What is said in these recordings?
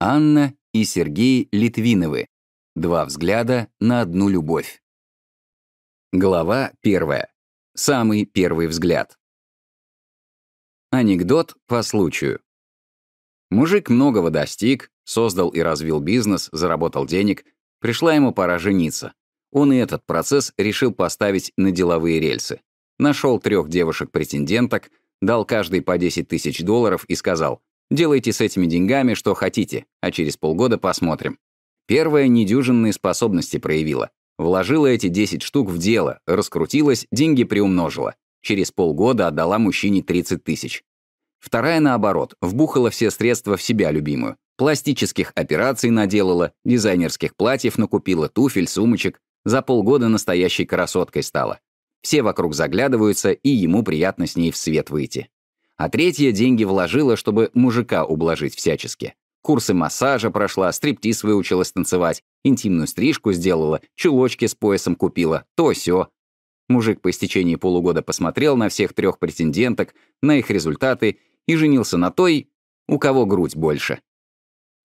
Анна и Сергей Литвиновы. Два взгляда на одну любовь. Глава первая. Самый первый взгляд. Анекдот по случаю. Мужик многого достиг, создал и развил бизнес, заработал денег, пришла ему пора жениться. Он и этот процесс решил поставить на деловые рельсы. Нашел трех девушек-претенденток, дал каждой по 10 тысяч долларов и сказал Делайте с этими деньгами что хотите, а через полгода посмотрим. Первая недюжинные способности проявила. Вложила эти 10 штук в дело, раскрутилась, деньги приумножила. Через полгода отдала мужчине 30 тысяч. Вторая, наоборот, вбухала все средства в себя любимую. Пластических операций наделала, дизайнерских платьев накупила, туфель, сумочек. За полгода настоящей красоткой стала. Все вокруг заглядываются, и ему приятно с ней в свет выйти а третья деньги вложила, чтобы мужика ублажить всячески. Курсы массажа прошла, стриптиз выучилась танцевать, интимную стрижку сделала, чулочки с поясом купила, то все. Мужик по истечении полугода посмотрел на всех трех претенденток, на их результаты и женился на той, у кого грудь больше.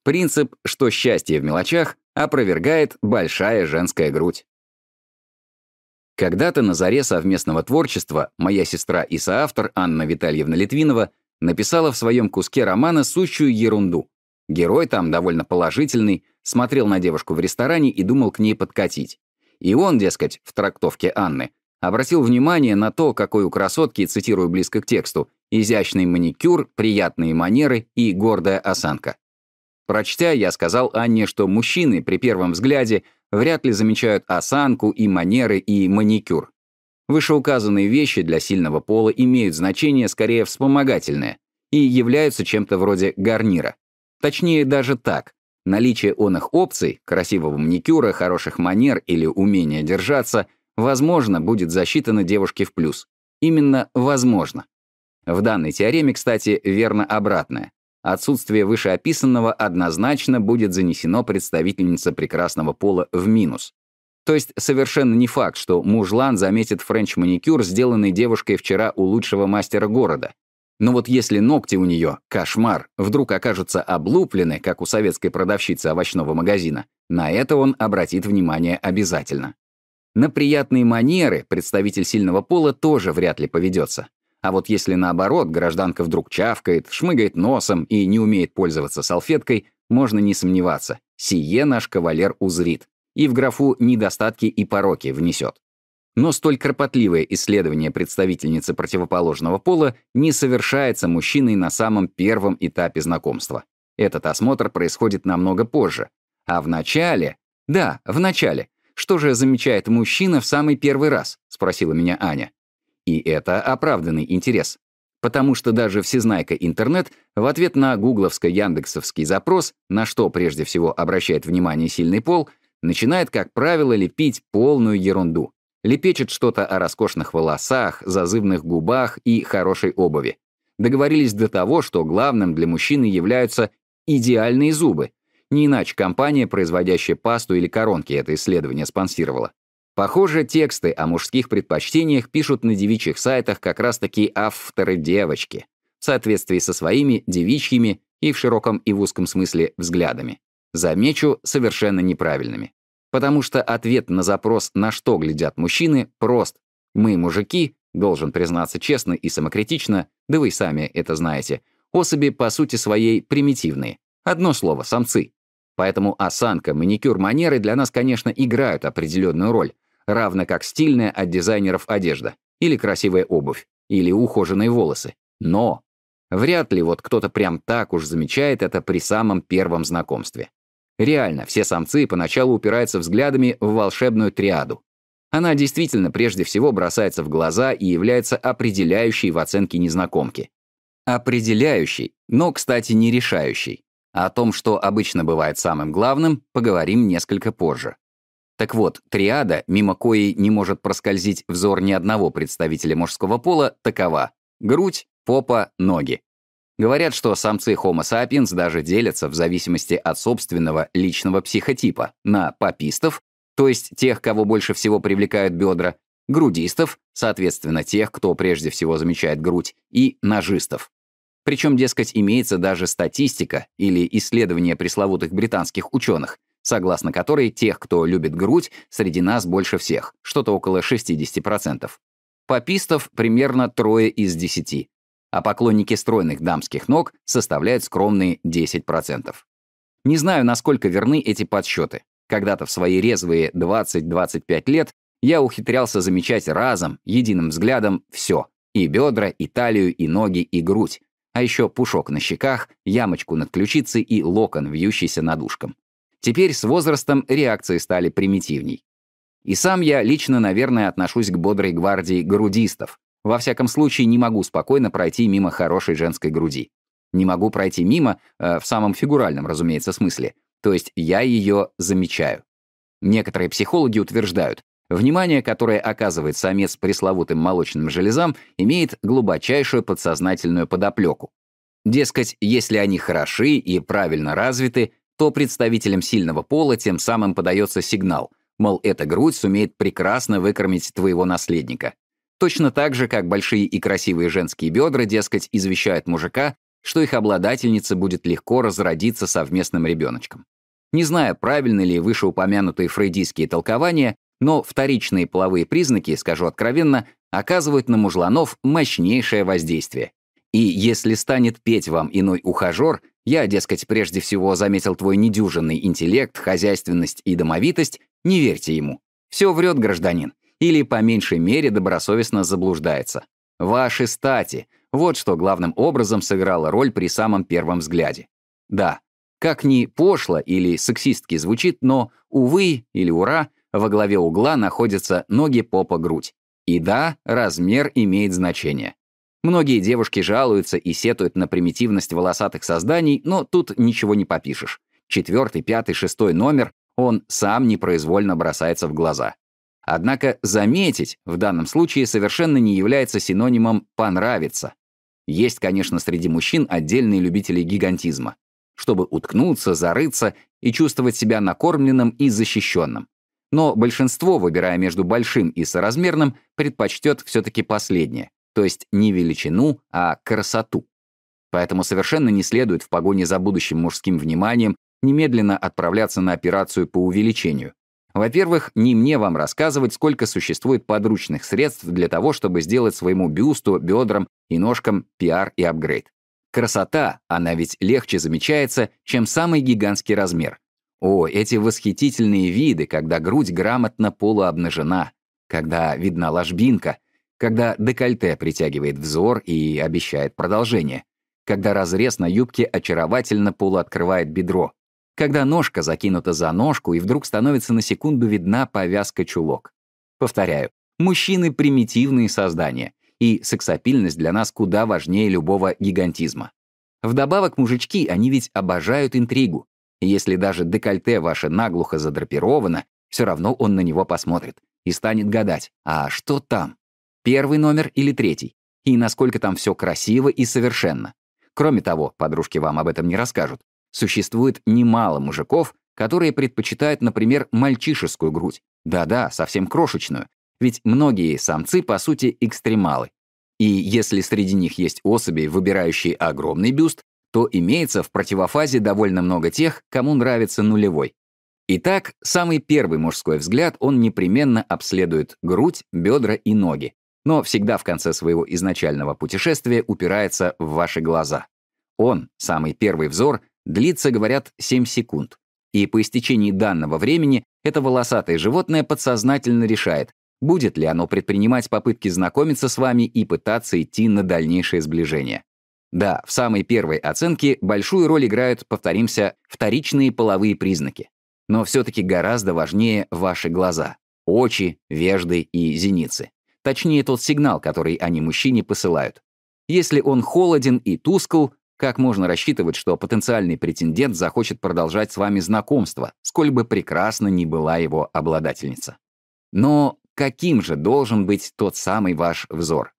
Принцип, что счастье в мелочах, опровергает большая женская грудь. Когда-то на заре совместного творчества моя сестра и соавтор Анна Витальевна Литвинова написала в своем куске романа сущую ерунду. Герой там довольно положительный, смотрел на девушку в ресторане и думал к ней подкатить. И он, дескать, в трактовке Анны, обратил внимание на то, какой у красотки, цитирую близко к тексту, изящный маникюр, приятные манеры и гордая осанка. Прочтя, я сказал Анне, что мужчины при первом взгляде вряд ли замечают осанку и манеры и маникюр. Вышеуказанные вещи для сильного пола имеют значение скорее вспомогательное и являются чем-то вроде гарнира. Точнее, даже так. Наличие оных опций, красивого маникюра, хороших манер или умения держаться, возможно, будет засчитано девушке в плюс. Именно возможно. В данной теореме, кстати, верно обратное. Отсутствие вышеописанного однозначно будет занесено представительница прекрасного пола в минус. То есть совершенно не факт, что мужлан заметит френч-маникюр, сделанный девушкой вчера у лучшего мастера города. Но вот если ногти у нее, кошмар, вдруг окажутся облуплены, как у советской продавщицы овощного магазина, на это он обратит внимание обязательно. На приятные манеры представитель сильного пола тоже вряд ли поведется. А вот если наоборот, гражданка вдруг чавкает, шмыгает носом и не умеет пользоваться салфеткой, можно не сомневаться, сие наш кавалер узрит и в графу «недостатки и пороки» внесет. Но столь кропотливое исследование представительницы противоположного пола не совершается мужчиной на самом первом этапе знакомства. Этот осмотр происходит намного позже. А в начале... Да, в начале. Что же замечает мужчина в самый первый раз? Спросила меня Аня. И это оправданный интерес. Потому что даже всезнайка интернет в ответ на гугловско-яндексовский запрос, на что прежде всего обращает внимание сильный пол, начинает, как правило, лепить полную ерунду. Лепечет что-то о роскошных волосах, зазывных губах и хорошей обуви. Договорились до того, что главным для мужчины являются идеальные зубы. Не иначе компания, производящая пасту или коронки, это исследование спонсировала. Похоже, тексты о мужских предпочтениях пишут на девичьих сайтах как раз-таки авторы-девочки, в соответствии со своими девичьими и в широком и в узком смысле взглядами. Замечу, совершенно неправильными. Потому что ответ на запрос «на что глядят мужчины» прост. Мы, мужики, должен признаться честно и самокритично, да вы сами это знаете, особи по сути своей примитивные. Одно слово — самцы. Поэтому осанка, маникюр, манеры для нас, конечно, играют определенную роль, равно как стильная от дизайнеров одежда, или красивая обувь, или ухоженные волосы. Но вряд ли вот кто-то прям так уж замечает это при самом первом знакомстве. Реально, все самцы поначалу упираются взглядами в волшебную триаду. Она действительно прежде всего бросается в глаза и является определяющей в оценке незнакомки. Определяющей, но, кстати, не решающей. О том, что обычно бывает самым главным, поговорим несколько позже. Так вот, триада, мимо коей не может проскользить взор ни одного представителя мужского пола, такова. Грудь, попа, ноги. Говорят, что самцы Homo sapiens даже делятся в зависимости от собственного личного психотипа на папистов, то есть тех, кого больше всего привлекают бедра, грудистов, соответственно, тех, кто прежде всего замечает грудь, и ножистов. Причем, дескать, имеется даже статистика или исследование пресловутых британских ученых — согласно которой тех, кто любит грудь, среди нас больше всех, что-то около 60%. Попистов примерно трое из десяти, а поклонники стройных дамских ног составляют скромные 10%. Не знаю, насколько верны эти подсчеты. Когда-то в свои резвые 20-25 лет я ухитрялся замечать разом, единым взглядом все — и бедра, и талию, и ноги, и грудь, а еще пушок на щеках, ямочку над ключицей и локон, вьющийся над ушком. Теперь с возрастом реакции стали примитивней. И сам я лично, наверное, отношусь к бодрой гвардии грудистов. Во всяком случае, не могу спокойно пройти мимо хорошей женской груди. Не могу пройти мимо, э, в самом фигуральном, разумеется, смысле. То есть я ее замечаю. Некоторые психологи утверждают, внимание, которое оказывает самец пресловутым молочным железам, имеет глубочайшую подсознательную подоплеку. Дескать, если они хороши и правильно развиты, то представителям сильного пола тем самым подается сигнал, мол, эта грудь сумеет прекрасно выкормить твоего наследника. Точно так же, как большие и красивые женские бедра, дескать, извещают мужика, что их обладательница будет легко разродиться совместным ребеночком. Не знаю, правильны ли вышеупомянутые фрейдистские толкования, но вторичные половые признаки, скажу откровенно, оказывают на мужланов мощнейшее воздействие. И если станет петь вам иной ухажер, я, дескать, прежде всего заметил твой недюжинный интеллект, хозяйственность и домовитость, не верьте ему. Все врет, гражданин. Или, по меньшей мере, добросовестно заблуждается. Ваши стати. Вот что главным образом сыграло роль при самом первом взгляде. Да, как ни пошло или сексистки звучит, но, увы или ура, во главе угла находятся ноги, попа, грудь. И да, размер имеет значение. Многие девушки жалуются и сетуют на примитивность волосатых созданий, но тут ничего не попишешь. Четвертый, пятый, шестой номер он сам непроизвольно бросается в глаза. Однако «заметить» в данном случае совершенно не является синонимом «понравится». Есть, конечно, среди мужчин отдельные любители гигантизма, чтобы уткнуться, зарыться и чувствовать себя накормленным и защищенным. Но большинство, выбирая между большим и соразмерным, предпочтет все-таки последнее, то есть не величину, а красоту. Поэтому совершенно не следует в погоне за будущим мужским вниманием немедленно отправляться на операцию по увеличению. Во-первых, не мне вам рассказывать, сколько существует подручных средств для того, чтобы сделать своему бюсту, бедрам и ножкам пиар и апгрейд. Красота, она ведь легче замечается, чем самый гигантский размер. О, эти восхитительные виды, когда грудь грамотно полуобнажена, когда видна ложбинка, когда декольте притягивает взор и обещает продолжение, когда разрез на юбке очаровательно полуоткрывает бедро, когда ножка закинута за ножку и вдруг становится на секунду видна повязка чулок. Повторяю, мужчины — примитивные создания, и сексапильность для нас куда важнее любого гигантизма. Вдобавок, мужички, они ведь обожают интригу. если даже декольте ваше наглухо задрапировано, все равно он на него посмотрит и станет гадать, а что там? Первый номер или третий. И насколько там все красиво и совершенно. Кроме того, подружки вам об этом не расскажут, существует немало мужиков, которые предпочитают, например, мальчишескую грудь. Да-да, совсем крошечную. Ведь многие самцы, по сути, экстремалы. И если среди них есть особи, выбирающие огромный бюст, то имеется в противофазе довольно много тех, кому нравится нулевой. Итак, самый первый мужской взгляд он непременно обследует грудь, бедра и ноги но всегда в конце своего изначального путешествия упирается в ваши глаза. Он, самый первый взор, длится, говорят, 7 секунд. И по истечении данного времени это волосатое животное подсознательно решает, будет ли оно предпринимать попытки знакомиться с вами и пытаться идти на дальнейшее сближение. Да, в самой первой оценке большую роль играют, повторимся, вторичные половые признаки. Но все-таки гораздо важнее ваши глаза — очи, вежды и зеницы. Точнее, тот сигнал, который они мужчине посылают. Если он холоден и тускл, как можно рассчитывать, что потенциальный претендент захочет продолжать с вами знакомство, сколь бы прекрасна ни была его обладательница? Но каким же должен быть тот самый ваш взор?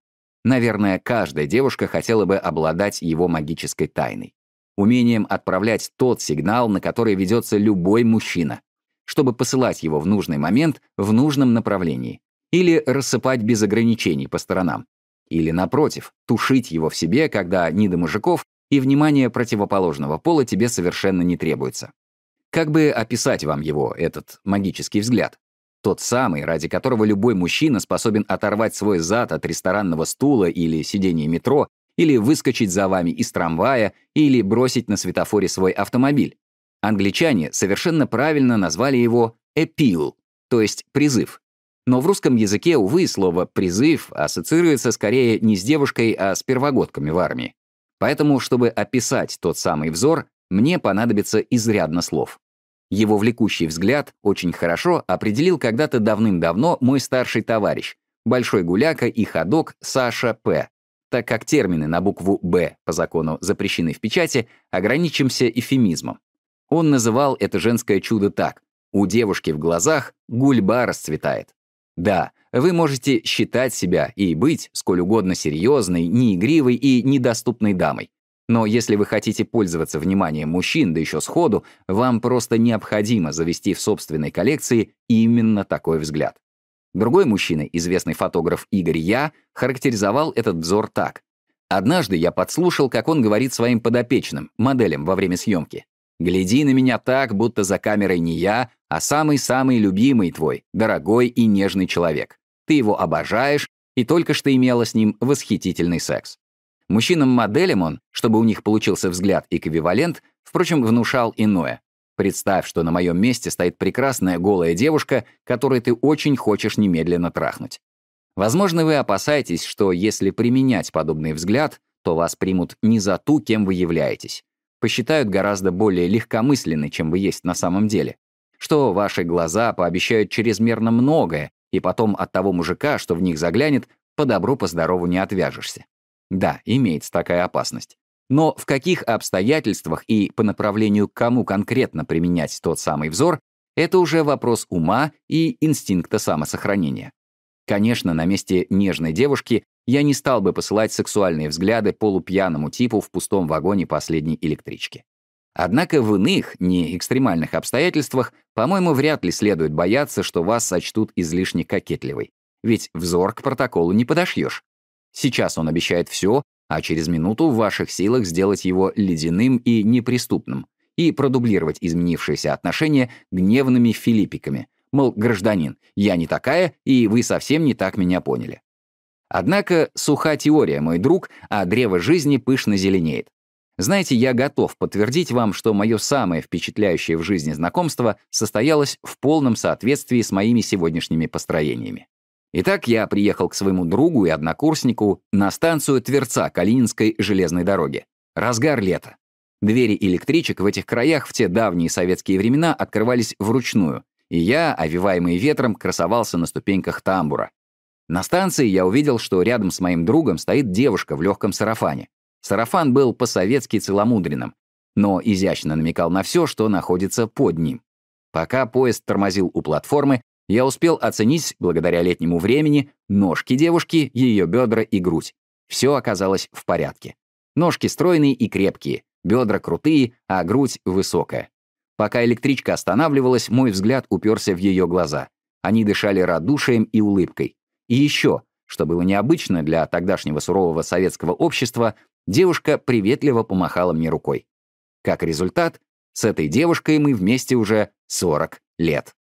Наверное, каждая девушка хотела бы обладать его магической тайной. Умением отправлять тот сигнал, на который ведется любой мужчина, чтобы посылать его в нужный момент в нужном направлении, или рассыпать без ограничений по сторонам, или, напротив, тушить его в себе, когда ни до мужиков и внимание противоположного пола тебе совершенно не требуется. Как бы описать вам его, этот магический взгляд? Тот самый, ради которого любой мужчина способен оторвать свой зад от ресторанного стула или сидения метро, или выскочить за вами из трамвая, или бросить на светофоре свой автомобиль. Англичане совершенно правильно назвали его «эпил», то есть призыв. Но в русском языке, увы, слово «призыв» ассоциируется скорее не с девушкой, а с первогодками в армии. Поэтому, чтобы описать тот самый взор, мне понадобится изрядно слов. Его влекущий взгляд очень хорошо определил когда-то давным-давно мой старший товарищ, большой гуляка и ходок Саша П. Так как термины на букву «Б» по закону запрещены в печати, ограничимся эфемизмом. Он называл это женское чудо так. У девушки в глазах гульба расцветает. Да, вы можете считать себя и быть сколь угодно серьезной, неигривой и недоступной дамой. Но если вы хотите пользоваться вниманием мужчин, да еще сходу, вам просто необходимо завести в собственной коллекции именно такой взгляд. Другой мужчина, известный фотограф Игорь Я, характеризовал этот взор так. «Однажды я подслушал, как он говорит своим подопечным, моделям во время съемки. Гляди на меня так, будто за камерой не я, а самый-самый любимый твой, дорогой и нежный человек. Ты его обожаешь, и только что имела с ним восхитительный секс. Мужчинам-моделям он, чтобы у них получился взгляд эквивалент, впрочем, внушал иное. Представь, что на моем месте стоит прекрасная голая девушка, которой ты очень хочешь немедленно трахнуть. Возможно, вы опасаетесь, что если применять подобный взгляд, то вас примут не за ту, кем вы являетесь посчитают гораздо более легкомысленны, чем вы есть на самом деле. Что ваши глаза пообещают чрезмерно многое, и потом от того мужика, что в них заглянет, по добру, по здорову не отвяжешься. Да, имеется такая опасность. Но в каких обстоятельствах и по направлению к кому конкретно применять тот самый взор, это уже вопрос ума и инстинкта самосохранения. Конечно, на месте нежной девушки я не стал бы посылать сексуальные взгляды полупьяному типу в пустом вагоне последней электрички. Однако в иных, не экстремальных обстоятельствах, по-моему, вряд ли следует бояться, что вас сочтут излишне кокетливой. Ведь взор к протоколу не подошьешь. Сейчас он обещает все, а через минуту в ваших силах сделать его ледяным и неприступным и продублировать изменившиеся отношения гневными филиппиками. Мол, гражданин, я не такая, и вы совсем не так меня поняли. Однако суха теория, мой друг, а древо жизни пышно зеленеет. Знаете, я готов подтвердить вам, что мое самое впечатляющее в жизни знакомство состоялось в полном соответствии с моими сегодняшними построениями. Итак, я приехал к своему другу и однокурснику на станцию Тверца Калининской железной дороги. Разгар лета. Двери электричек в этих краях в те давние советские времена открывались вручную, и я, овиваемый ветром, красовался на ступеньках тамбура, на станции я увидел, что рядом с моим другом стоит девушка в легком сарафане. Сарафан был по-советски целомудренным, но изящно намекал на все, что находится под ним. Пока поезд тормозил у платформы, я успел оценить, благодаря летнему времени, ножки девушки, ее бедра и грудь. Все оказалось в порядке. Ножки стройные и крепкие, бедра крутые, а грудь высокая. Пока электричка останавливалась, мой взгляд уперся в ее глаза. Они дышали радушием и улыбкой. И еще, что было необычно для тогдашнего сурового советского общества, девушка приветливо помахала мне рукой. Как результат, с этой девушкой мы вместе уже 40 лет.